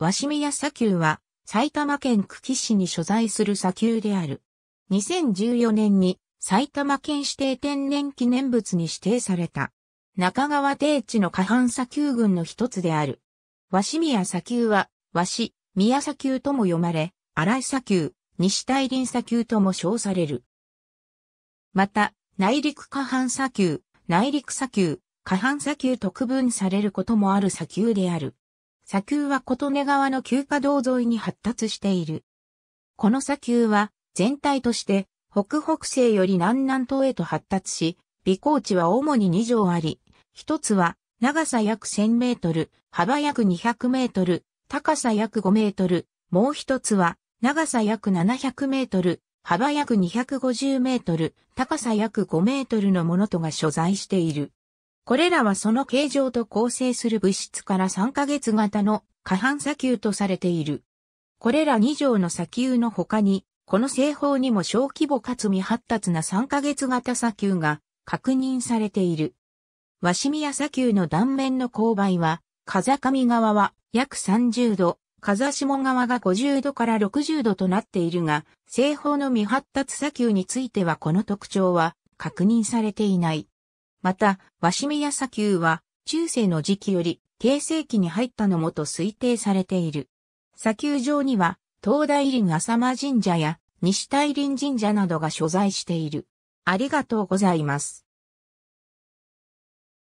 鷲宮砂丘は埼玉県久喜市に所在する砂丘である。2014年に埼玉県指定天然記念物に指定された。中川低地の下半砂丘群の一つである。鷲宮砂丘は、鷲、宮砂丘とも読まれ、荒井砂丘、西大林砂丘とも称される。また、内陸下半砂丘、内陸砂丘、下半砂丘と区分されることもある砂丘である。砂丘は琴音川の旧華道沿いに発達している。この砂丘は全体として北北西より南南東へと発達し、微光地は主に2条あり、一つは長さ約1000メートル、幅約200メートル、高さ約5メートル、もう一つは長さ約700メートル、幅約250メートル、高さ約5メートルのものとが所在している。これらはその形状と構成する物質から3ヶ月型の過半砂丘とされている。これら2条の砂丘の他に、この製法にも小規模かつ未発達な3ヶ月型砂丘が確認されている。鷲宮砂丘の断面の勾配は、風上側は約30度、風下側が50度から60度となっているが、製法の未発達砂丘についてはこの特徴は確認されていない。また、鷲紙屋砂丘は、中世の時期より、形成期に入ったのもと推定されている。砂丘上には、東大林浅間神社や、西大林神社などが所在している。ありがとうございます。